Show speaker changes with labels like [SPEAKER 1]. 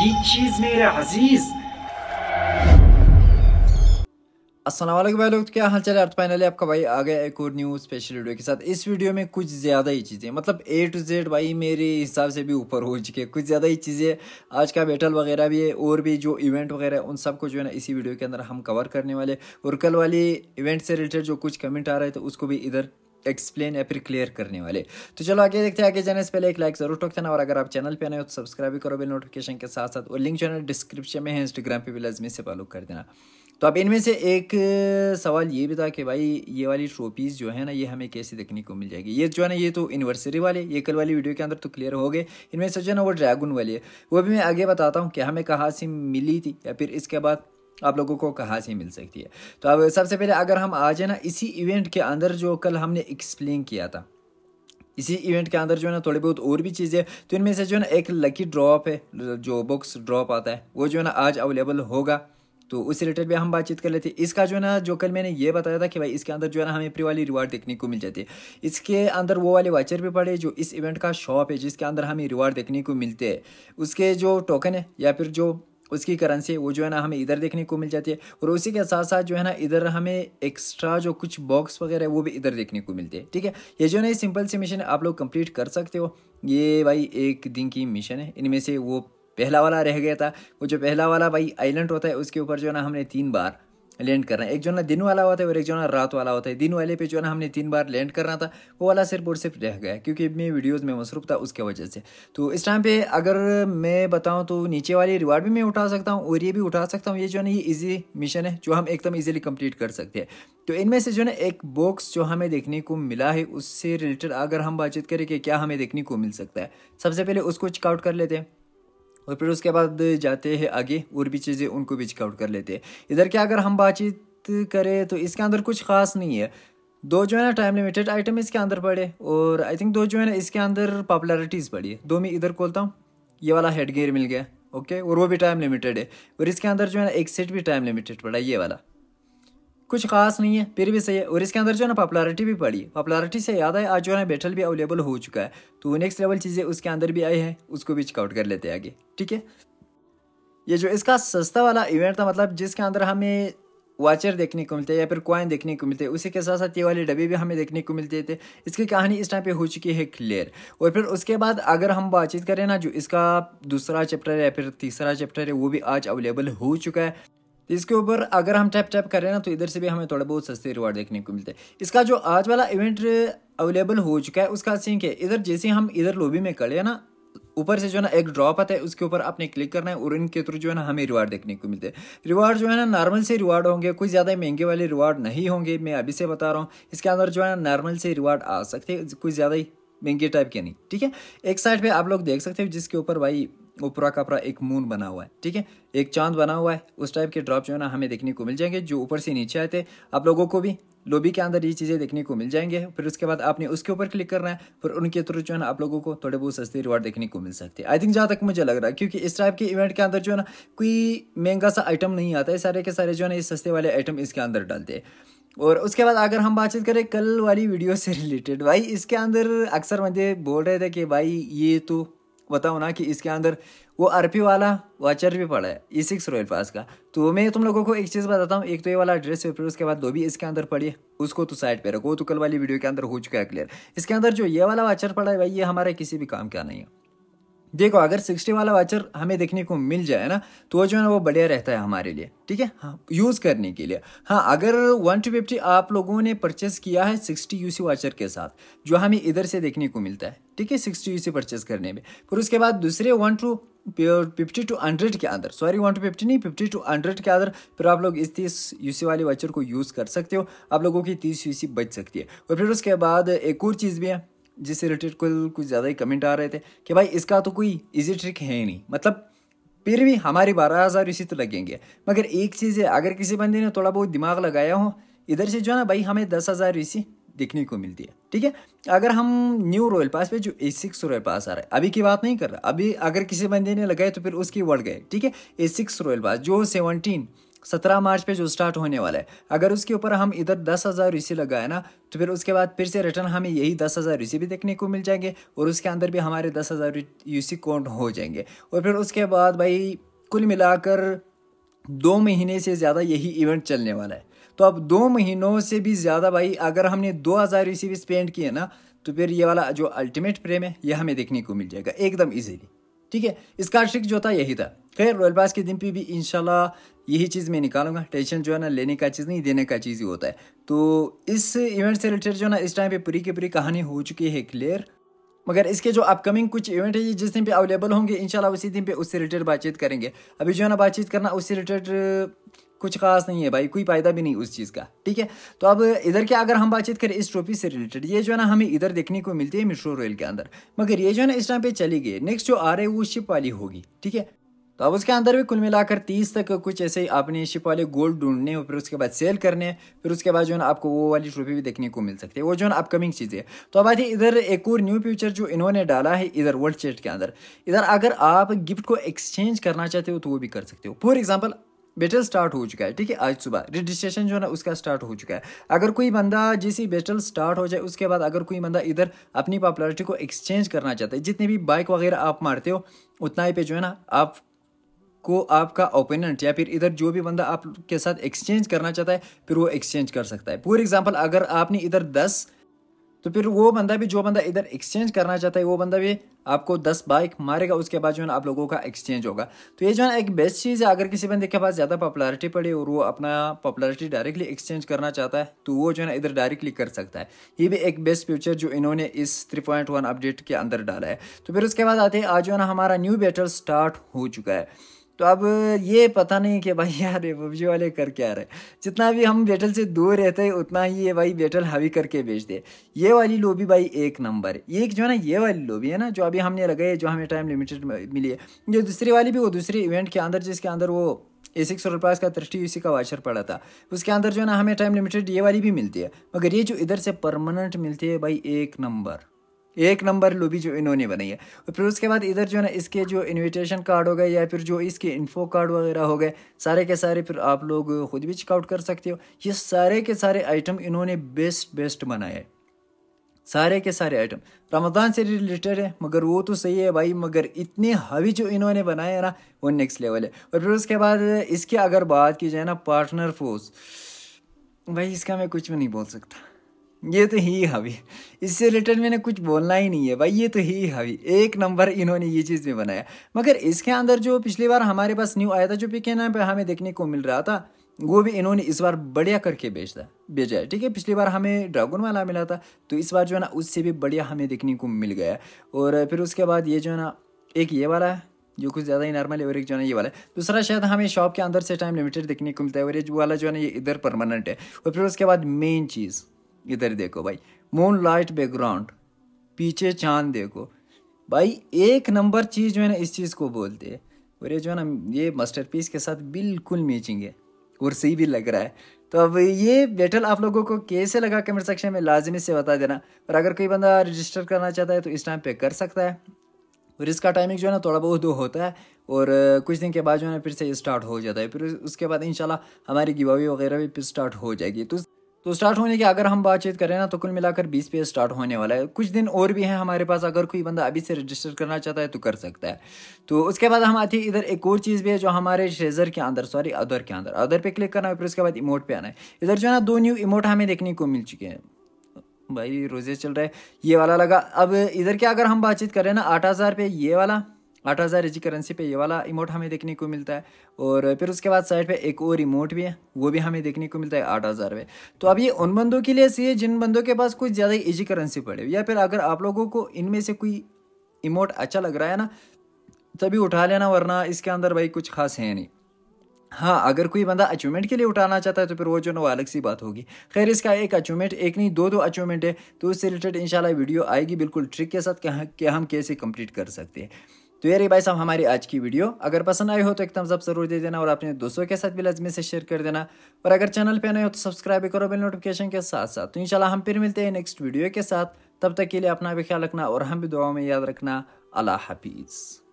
[SPEAKER 1] ये चीज मेरे अजीज भाई लोग क्या हाल चाल अर्थ फाइनली आपका भाई आ गया एक और न्यू स्पेशल वीडियो के साथ इस वीडियो में कुछ ज़्यादा ही चीज़ें मतलब ए टू जेड भाई मेरे हिसाब से भी ऊपर हो चुके कुछ ज़्यादा ही चीज़ें आज का बैटल वगैरह भी है और भी जो इवेंट वगैरह है उन सबको जो है ना इसी वीडियो के अंदर हम कवर करने वाले और कल वाली इवेंट से रिलेटेड जो कुछ कमेंट आ रहे थे तो उसको भी इधर एक्सप्लेन या फिर क्लियर करने वाले तो चलो आगे देखते हैं आगे जाने से पहले एक लाइक जरूर ठोक देना और अगर आप चैनल पे नए हो तो सब्सक्राइब भी करो बिल नोटिफिकेशन के साथ साथ और लिंक जो है डिस्क्रिप्शन में है इंस्टाग्राम पे भी लजमी से फॉलो कर देना तो अब इनमें से एक सवाल ये भी था कि भाई ये वाली ट्रॉफीज़ जो है ना ये हमें कैसे देखने को मिल जाएगी ये जो है ना ये तो एनिवर्सरी वाले ये कल वाली वीडियो के अंदर तो क्लियर हो गए इनमें से जो है ना वो ड्रैगन वाली है वो भी मैं आगे बताता हूँ कि हमें कहाँ से मिली थी या फिर इसके बाद आप लोगों को कहाँ से मिल सकती है तो अब सबसे पहले अगर हम आ जाए ना इसी इवेंट के अंदर जो कल हमने एक्सप्लेन किया था इसी इवेंट के अंदर जो है ना थोड़ी बहुत और भी चीज़ें तो इनमें से जो है ना एक लकी ड्रॉप है जो बुक्स ड्रॉप आता है वो जो है ना आज अवेलेबल होगा तो उस रिलेटेड भी हम बातचीत कर लेते हैं इसका जो है ना जो कल मैंने ये बताया था कि भाई इसके अंदर जो है ना हमें प्री वाली रिवार्ड देखने को मिल जाती है इसके अंदर वो वाले वाचर भी पड़े जो इस इवेंट का शॉप है जिसके अंदर हमें रिवार्ड देखने को मिलते हैं उसके जो टोकन है या फिर जो उसकी करेंसी वो जो है ना हमें इधर देखने को मिल जाती है और उसी के साथ साथ जो है ना इधर हमें एक्स्ट्रा जो कुछ बॉक्स वगैरह वो भी इधर देखने को मिलते हैं ठीक है ये जो है सिंपल सी मिशन आप लोग कंप्लीट कर सकते हो ये भाई एक दिन की मिशन है इनमें से वो पहला वाला रह गया था वो जो पहला वाला भाई आइलैंड होता है उसके ऊपर जो है ना हमने तीन बार लैंड करना है एक जो ना दिन वाला होता है और एक जो ना रात वाला होता है दिन वाले पे जो ना हमने तीन बार लैंड करना था वो वाला सिर्फ और सिर्फ रह गया क्योंकि मैं वीडियोज़ में मसरूफ था उसके वजह से तो इस टाइम पर अगर मैं बताऊँ तो नीचे वाली रिवार्ड भी मैं उठा सकता हूँ और ये भी उठा सकता हूँ ये जो ना ये ईजी मिशन है जो हम एकदम ईजिली कम्प्लीट कर सकते हैं तो इनमें से जो ना एक बॉक्स जो हमें देखने को मिला है उससे रिलेटेड अगर हम बातचीत करें कि क्या हमें देखने को मिल सकता है सबसे पहले उसको चेकआउट कर लेते हैं और फिर उसके बाद जाते हैं आगे और भी चीज़ें उनको भी चेकआउट कर लेते हैं इधर क्या अगर हम बातचीत करें तो इसके अंदर कुछ ख़ास नहीं है दो जो है ना टाइम लिमिटेड आइटम इसके अंदर पड़े और आई थिंक दो जो है ना इसके अंदर पॉपुलरिटीज़ पड़ी है दो मैं इधर खोलता हूँ ये वाला हेड गेयर मिल गया ओके और वो भी टाइम लिमिटेड है और इसके अंदर जो है ना एक सेट भी टाइम लिमिटेड पड़ा है ये वाला कुछ खास नहीं है फिर भी सही है और इसके अंदर जो है ना पॉपुलरिटी भी पड़ी पॉपुलरिटी से याद है आज जो है ना बैटल भी अवेलेबल हो चुका है तो नेक्स्ट लेवल चीज़ें उसके अंदर भी आई है उसको भी चेकआउट कर लेते हैं आगे ठीक है ये जो इसका सस्ता वाला इवेंट था मतलब जिसके अंदर हमें वाचर देखने को मिलते हैं या फिर क्वाइन देखने को मिलते हैं उसी के साथ साथ ये वाले डब्बे भी हमें देखने को मिलते थे इसकी कहानी इस टाइम पे हो चुकी है क्लियर और फिर उसके बाद अगर हम बातचीत करें ना जो इसका दूसरा चैप्टर या फिर तीसरा चैप्टर है वो भी आज अवेलेबल हो चुका है इसके ऊपर अगर हम टैप टैप करें ना तो इधर से भी हमें थोड़ा बहुत सस्ते रिवार्ड देखने को मिलते हैं इसका जो आज वाला इवेंट अवेलेबल हो चुका है उसका सिंक है इधर जैसे हम इधर लोबी में करें हैं ना ऊपर से जो है ना एक ड्रॉप आता है उसके ऊपर आपने क्लिक करना है और इनके थ्रू जो है ना हमें रिवार्ड देखने को मिलते हैं रिवार्ड जो है ना नॉर्मल से रिवार्ड होंगे कुछ ज़्यादा महंगे वाले रिवार्ड नहीं होंगे मैं अभी से बता रहा हूँ इसके अंदर जो है ना नॉर्मल से रिवार्ड आ सकते हैं कुछ ज़्यादा ही महंगे टाइप के नहीं ठीक है एक साइड पर आप लोग देख सकते हो जिसके ऊपर भाई ऊपर का पूरा एक मून बना हुआ है ठीक है एक चांद बना हुआ है उस टाइप के ड्रॉप जो है ना हमें देखने को मिल जाएंगे जो ऊपर से नीचे आए थे आप लोगों को भी लोबी के अंदर ये चीज़ें देखने को मिल जाएंगे फिर उसके बाद आपने उसके ऊपर क्लिक करना है फिर उनके थ्रू जो है ना आप लोगों को थोड़े बहुत सस्ते रिवार्ड देखने को मिल सकते हैं आई थिंक जहाँ तक मुझे लग रहा है क्योंकि इस टाइप के इवेंट के अंदर जो है ना कोई महंगा सा आइटम नहीं आता है सारे के सारे जो है ना ये सस्ते वाले आइटम इसके अंदर डालते हैं और उसके बाद अगर हम बातचीत करें कल वाली वीडियो से रिलेटेड भाई इसके अंदर अक्सर बंदे बोल रहे थे कि भाई ये तो बताओ ना कि इसके अंदर वो अरपी वाला वाचर भी पड़ा है ई सिक्स रॉयल पास का तो मैं तुम लोगों को एक चीज़ बताता हूँ एक तो ये वाला ड्रेस है फिर उसके बाद दो भी इसके अंदर पड़ी उसको तो साइड पे रखो तो कल वाली वीडियो के अंदर हो चुका है क्लियर इसके अंदर जो ये वाला वाचर पड़ा है भाई ये हमारे किसी भी काम का नहीं है देखो अगर सिक्सटी वाला वाचर हमें देखने को मिल जाए ना तो जो है ना वो बढ़िया रहता है हमारे लिए ठीक है हाँ यूज़ करने के लिए हाँ अगर वन टू फिफ्टी आप लोगों ने परचेस किया है सिक्सटी यूसी वाचर के साथ जो हमें इधर से देखने को मिलता है ठीक है सिक्सटी से परचेज करने में फिर उसके बाद दूसरे one two fifty two hundred के अंदर सॉरी वन टू फिफ्टी नहीं फिफ्टी टू हंड्रेड के अंदर फिर आप लोग इस तीस यूसी वाले वाचर को यूज़ कर सकते हो आप लोगों की तीस यूसी बच सकती है और फिर उसके बाद एक और चीज़ भी है जिससे रिलेटेड कुल कुछ ज़्यादा ही कमेंट आ रहे थे कि भाई इसका तो कोई इजी ट्रिक है ही नहीं मतलब फिर भी हमारे बारह हज़ार यूसी तो लगेंगे मगर एक चीज़ है अगर किसी बंदे ने थोड़ा बहुत दिमाग लगाया हो इधर से जो है ना भाई हमें दस हज़ार यूसी देखने को मिलती है ठीक है अगर हम न्यू रॉयल पास पे जो ए सिक्स रॉयल पास आ रहा है अभी की बात नहीं कर रहा अभी अगर किसी बंदे ने लगाए तो फिर उसकी वर्ड गए ठीक है ए सिक्स रॉयल पास जो सेवनटीन सत्रह मार्च पे जो स्टार्ट होने वाला है अगर उसके ऊपर हम इधर दस हज़ार ऋषि लगाए ना तो फिर उसके बाद फिर से रिटर्न हमें यही दस हज़ार ऋषि भी देखने को मिल जाएंगे और उसके अंदर भी हमारे दस हज़ार यूसी काउंट हो जाएंगे और फिर उसके बाद भाई कुल मिलाकर दो महीने से ज़्यादा यही इवेंट चलने वाला है तो अब दो महीनों से भी ज़्यादा भाई अगर हमने दो हज़ार इसी स्पेंड किए ना तो फिर ये वाला जो अल्टीमेट प्रेम है ये हमें देखने को मिल जाएगा एकदम ईजीली ठीक है इसका ट्रिक जो था यही था खैर रॉयल पास के दिन पे भी इन यही चीज़ मैं निकालूंगा टेंशन जो है ना लेने का चीज़ नहीं देने का चीज़ ही होता है तो इस इवेंट से रिलेटेड जो ना इस टाइम पर पूरी की पूरी कहानी हो चुकी है क्लियर मगर इसके जो अपकमिंग कुछ इवेंट है जिस दिन पे अवेलेबल होंगे इंशाल्लाह उसी दिन पे उससे रिलेटेड बातचीत करेंगे अभी जो है ना बातचीत करना उससे रिलेटेड कुछ खास नहीं है भाई कोई फायदा भी नहीं उस चीज़ का ठीक है तो अब इधर क्या अगर हम बातचीत करें इस ट्रॉफी से रिलेटेड ये जो है ना हमें इधर देखने को मिलती है मिश्रो रॉयल के अंदर मगर ये जो है ना इस टाइम पे चली गई नेक्स्ट जो आ रहे वो शिप वाली होगी ठीक है तो अब उसके अंदर भी कुल मिलाकर तीस तक कुछ ऐसे अपने शिप वाले गोल्ड ढूंढने और फिर उसके बाद सेल करने फिर उसके बाद जो है आपको वो वाली ट्रॉफी भी देखने को मिल सकती है वो जो है अपकमिंग चीज़ है तो अब आती इधर एक और न्यू फ्यूचर जो इन्होंने डाला है इधर वर्ल्ड चेट के अंदर इधर अगर आप गिफ्ट को एक्सचेंज करना चाहते हो तो वो भी कर सकते हो फॉर एग्जाम्पल बेटल स्टार्ट हो चुका है ठीक है आज सुबह रजिस्ट्रेशन जो है ना उसका स्टार्ट हो चुका है अगर कोई बंदा जैसी बेटल स्टार्ट हो जाए उसके बाद अगर कोई बंदा इधर अपनी पॉपुलरिटी को एक्सचेंज करना चाहता है जितने भी बाइक वगैरह आप मारते हो उतना ही पे जो है ना आप को आपका ओपोनेंट या फिर इधर जो भी बंदा आपके साथ एक्सचेंज करना चाहता है फिर वो एक्सचेंज कर सकता है फॉर एग्जाम्पल अगर आपने इधर दस तो फिर वो बंदा भी जो बंदा इधर एक्सचेंज करना चाहता है वो बंदा भी आपको दस बाइक मारेगा उसके बाद जो है आप लोगों का एक्सचेंज होगा तो ये जो है एक बेस्ट चीज़ है अगर किसी बंदे के पास ज़्यादा पॉपुलरिटी पड़ी और वो अपना पॉपुलरिटी डायरेक्टली एक्सचेंज करना चाहता है तो वो जो है इधर डायरेक्टली कर सकता है ये भी एक बेस्ट फ्यूचर जो इन्होंने इस थ्री पॉइंट वन अपडेट के अंदर डाला है तो फिर उसके बाद आते हैं आज जो है हमारा न्यू बैटल स्टार्ट हो चुका है तो अब ये पता नहीं कि भाई यार ये पबजी वाले कर क्या रहे जितना भी हम बेटल से दूर रहते हैं उतना ही ये भाई बेटल हावी करके बेच दे ये वाली लोबी भाई एक नंबर ये जो है ना ये वाली लोबी है ना जो अभी हमने लगाई जो हमें टाइम लिमिटेड मिली है जो दूसरी वाली भी वो दूसरे इवेंट के अंदर जिसके अंदर वो ए सिक्स और प्लस का थर्टी यूसी का वाचर पड़ा था उसके अंदर जो है ना हमें टाइम लिमिटेड ये वाली भी मिलती है मगर ये जो इधर से परमानेंट मिलती है भाई एक नंबर एक नंबर लोभी जो इन्होंने बनाई है और फिर उसके बाद इधर जो है ना इसके जो इनविटेशन कार्ड हो गए या फिर जो इसके इन्फो कार्ड वगैरह हो गए सारे के सारे फिर आप लोग खुद भी चेकआउट कर सकते हो ये सारे के सारे आइटम इन्होंने बेस्ट बेस्ट बनाए हैं सारे के सारे आइटम रमज़ान से रिलेटेड है मगर वो तो सही है भाई मगर इतने हवी जो इन्होंने बनाए हैं ना वो नेक्स्ट लेवल है और फिर उसके बाद इसकी अगर बात की जाए ना पार्टनर फोर्स भाई इसका मैं कुछ भी नहीं बोल सकता ये तो ही हवी इससे रिलेटेड मैंने कुछ बोलना ही नहीं है भाई ये तो ही हवी एक नंबर इन्होंने ये चीज़ में बनाया मगर इसके अंदर जो पिछली बार हमारे पास न्यू आया था जो पी के नाम पर हमें देखने को मिल रहा था वो भी इन्होंने इस बार बढ़िया करके बेचता भेजा है ठीक है पिछली बार हमें ड्रैगन वाला मिला था तो इस बार जो है ना उससे भी बढ़िया हमें देखने को मिल गया और फिर उसके बाद ये जो है ना एक ये वाला है जो कुछ ज़्यादा ही नॉर्मल और एक जो है ये वाला है दूसरा शायद हमें शॉप के अंदर से टाइम लिमिटेड देखने को मिलता है और ये वाला जो है ना ये इधर परमानेंट है और फिर उसके बाद मेन चीज़ इधर देखो भाई मून लाइट बैकग्राउंड पीछे चांद देखो भाई एक नंबर चीज़ जो है ना इस चीज़ को बोलते हैं और ये जो है ना ये पीस के साथ बिल्कुल मैचिंग है और सही भी लग रहा है तो अब ये बैटल आप लोगों को कैसे लगा कमेंट सेक्शन में लाजमी से बता देना और अगर कोई बंदा रजिस्टर करना चाहता है तो इस टाइम पे कर सकता है और इसका टाइमिंग जो है ना थोड़ा बहुत दो तो होता है और कुछ दिन के बाद जो है ना फिर से स्टार्ट हो जाता है फिर उसके बाद इंशाल्लाह हमारी गिवावी वगैरह भी फिर स्टार्ट हो जाएगी तो तो स्टार्ट होने की अगर हम बातचीत करें ना तो कुल मिलाकर 20 पे स्टार्ट होने वाला है कुछ दिन और भी हैं हमारे पास अगर कोई बंदा अभी से रजिस्टर करना चाहता है तो कर सकता है तो उसके बाद हम आते हैं इधर एक और चीज़ भी है जो हमारे शेजर के अंदर सॉरी अदर के अंदर अदर पे क्लिक करना है फिर उसके बाद इमोट पे आना है इधर जो है ना दो न्यू इमोट हमें देखने को मिल चुके हैं भाई रोजे चल रहा है ये वाला लगा अब इधर क्या अगर हम बातचीत करें ना आठ हज़ार पे ये वाला आठ हज़ार जी करेंसी पे ये वाला इमोट हमें देखने को मिलता है और फिर उसके बाद साइड पे एक और इमोट भी है वो भी हमें देखने को मिलता है आठ हज़ार में तो अब ये उन बंदों के लिए सही है जिन बंदों के पास कुछ ज़्यादा ईजी करेंसी पड़े या फिर अगर आप लोगों को इनमें से कोई इमोट अच्छा लग रहा है ना तभी उठा लेना वरना इसके अंदर भाई कुछ खास है नहीं हाँ अगर कोई बंदा अचीवमेंट के लिए उठाना चाहता है तो फिर वो जो ना वो अलग सी बात होगी खैर इसका एक अचीवमेंट एक नहीं दो दो अचीवमेंट है तो उससे रिलेटेड इंशाल्लाह वीडियो आएगी बिल्कुल ट्रिक के साथ कि हम कैसे कंप्लीट कर सकते हैं तो ये रही भाई साहब हमारी आज की वीडियो अगर पसंद आई हो तो एक थम्स अप जरूर दे देना और अपने दोस्तों के साथ भी लजमी से शेयर कर देना और अगर चैनल पे नए हो तो सब्सक्राइब भी करो बिल नोटिफिकेशन के साथ साथ तो इंशाल्लाह हम फिर मिलते हैं नेक्स्ट वीडियो के साथ तब तक के लिए अपना भी ख्याल रखना और हम भी दुआओं में याद रखना अल्लाह हाफिज़